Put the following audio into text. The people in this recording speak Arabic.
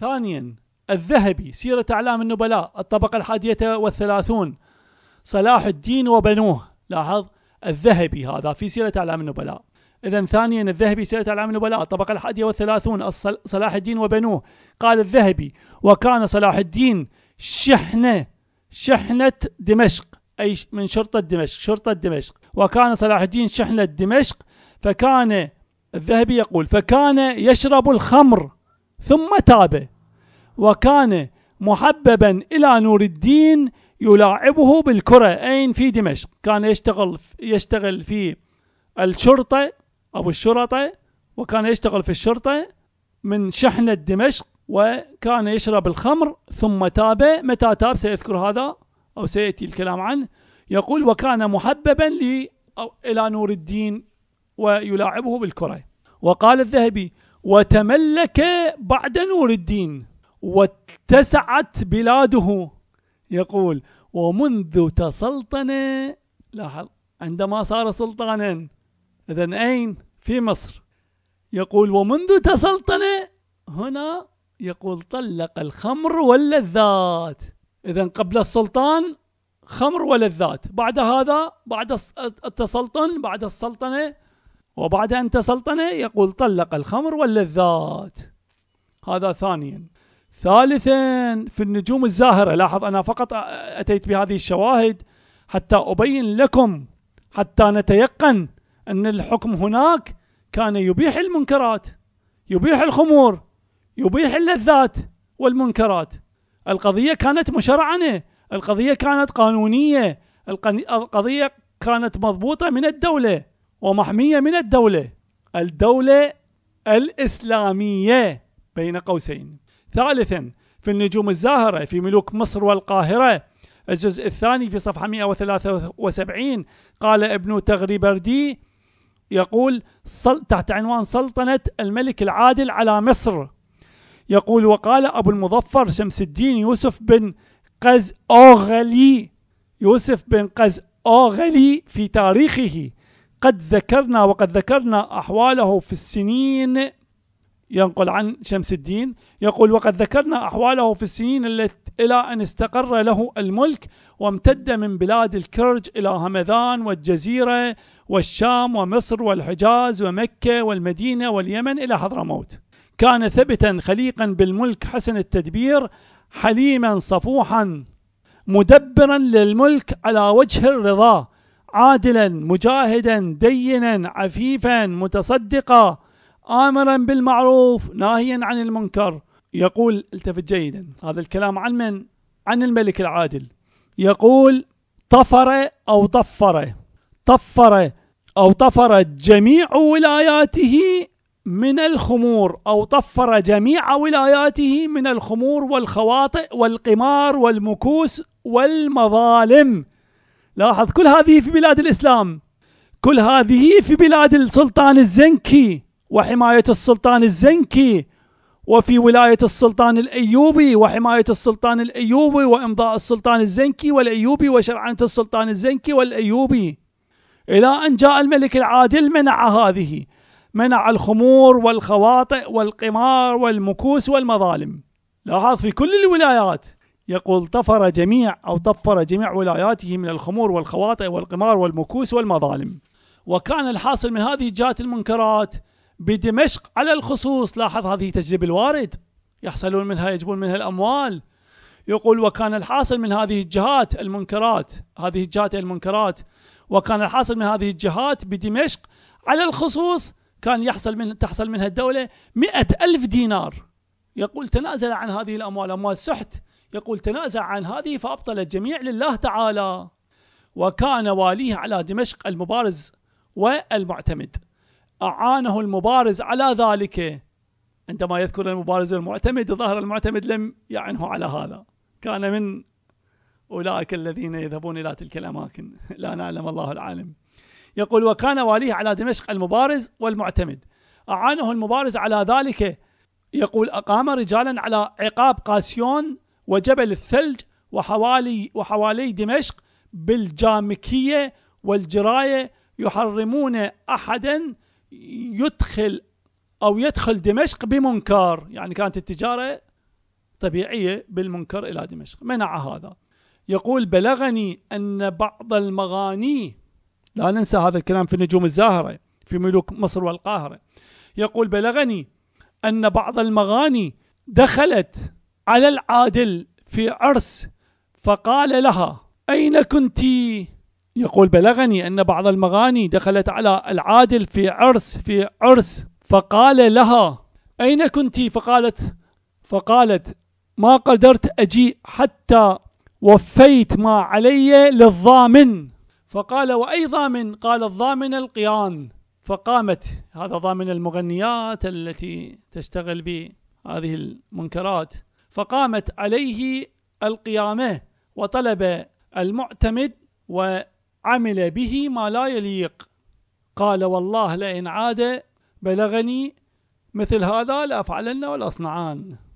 ثانيا الذهبي سيرة أعلام النبلاء الطبقة الحادية والثلاثون صلاح الدين وبنوه لاحظ الذهبي هذا في سيرة أعلام النبلاء إذا ثانيا الذهبي سيرة أعلام النبلاء الطبقة الحادية والثلاثون صلاح الدين وبنوه قال الذهبي وكان صلاح الدين شحنة شحنة دمشق أي من شرطة دمشق شرطة دمشق وكان صلاح الدين شحنة دمشق فكان الذهبي يقول فكان يشرب الخمر ثم تاب وكان محببا إلى نور الدين يلاعبه بالكرة أين في دمشق كان يشتغل يشتغل في الشرطة أو الشرطة وكان يشتغل في الشرطة من شحنة دمشق وكان يشرب الخمر ثم تاب متى تاب سيذكر هذا أو سيأتي الكلام عنه يقول وكان محببا إلى نور الدين ويلاعبه بالكرة وقال الذهبي وتملك بعد نور الدين واتسعت بلاده يقول ومنذ تسلطن لاحظ عندما صار سلطانا إذا أين في مصر يقول ومنذ تسلطن هنا يقول طلق الخمر واللذات إذا قبل السلطان خمر ولذات بعد هذا بعد التسلطن بعد السلطنة وبعد أن تسلطن يقول طلق الخمر واللذات هذا ثانيا ثالثا في النجوم الزاهرة لاحظ أنا فقط أتيت بهذه الشواهد حتى أبين لكم حتى نتيقن أن الحكم هناك كان يبيح المنكرات يبيح الخمور يبيح اللذات والمنكرات القضية كانت مشرعنة القضية كانت قانونية القضية كانت مضبوطة من الدولة ومحمية من الدولة الدولة الإسلامية بين قوسين ثالثا في النجوم الزاهرة في ملوك مصر والقاهرة الجزء الثاني في صفحة 173 قال ابن تغريبردي يقول تحت عنوان سلطنة الملك العادل على مصر يقول وقال أبو المظفر شمس الدين يوسف بن قز أوغلي يوسف بن قز أوغلي في تاريخه قد ذكرنا وقد ذكرنا أحواله في السنين ينقل عن شمس الدين يقول وقد ذكرنا أحواله في السنين التي إلى أن استقر له الملك وامتد من بلاد الكرج إلى همذان والجزيرة والشام ومصر والحجاز ومكة والمدينة واليمن إلى حضرموت كان ثبتا خليقا بالملك حسن التدبير حليما صفوحا مدبرا للملك على وجه الرضا عادلا مجاهدا دينا عفيفا متصدقا آمرا بالمعروف ناهيا عن المنكر يقول التفت جيدا هذا الكلام عن من؟ عن الملك العادل يقول طفر أو طفر طفر أو طفرت جميع ولاياته من الخمور أو طفر جميع ولاياته من الخمور والخواطئ والقمار والمكوس والمظالم لاحظ كل هذه في بلاد الإسلام كل هذه في بلاد السلطان الزنكي وحماية السلطان الزنكي وفي ولاية السلطان الأيوبي وحماية السلطان الأيوبي وإمضاء السلطان الزنكي والأيوبي وشرعنة السلطان الزنكي والأيوبي إلى أن جاء الملك العادل منع هذه منع الخمور والخواطئ والقمار والمكوس والمظالم لاحظ في كل الولايات يقول طفر جميع أو طفر جميع ولاياته من الخمور والخواطئ والقمار والمكوس والمظالم وكان الحاصل من هذه الجهات المنكرات بدمشق على الخصوص لاحظ هذه تجربة الوارد يحصلون منها يجبون منها الأموال يقول وكان الحاصل من هذه الجهات المنكرات هذه الجهات المنكرات وكان الحاصل من هذه الجهات بدمشق على الخصوص كان يحصل من تحصل منها الدولة مئة ألف دينار يقول تنازل عن هذه الأموال أموال سحت يقول تنازع عن هذه فأبطل الجميع لله تعالى وكان واليه على دمشق المبارز والمعتمد أعانه المبارز على ذلك عندما يذكر المبارز والمعتمد ظهر المعتمد لم يعنه على هذا كان من أولئك الذين يذهبون إلى تلك الأماكن لا نعلم الله العالم يقول وكان واليه على دمشق المبارز والمعتمد أعانه المبارز على ذلك يقول أقام رجالا على عقاب قاسيون وجبل الثلج وحوالي وحوالي دمشق بالجامكية والجراية يحرمون أحدا يدخل أو يدخل دمشق بمنكر يعني كانت التجارة طبيعية بالمنكر إلى دمشق منع هذا يقول بلغني أن بعض المغاني لا ننسى هذا الكلام في النجوم الزاهرة في ملوك مصر والقاهرة يقول بلغني أن بعض المغاني دخلت على العادل في عرس فقال لها أين كنت؟ يقول بلغني أن بعض المغاني دخلت على العادل في عرس في عرس فقال لها أين كنت؟ فقالت فقالت ما قدرت أجيء حتى وفيت ما علي للضامن فقال وأي ضامن؟ قال الضامن القيان فقامت هذا ضامن المغنيات التي تشتغل بهذه المنكرات فقامت عليه القيامة وطلب المعتمد وعمل به ما لا يليق قال والله لئن عاد بلغني مثل هذا لأفعلن أصنعان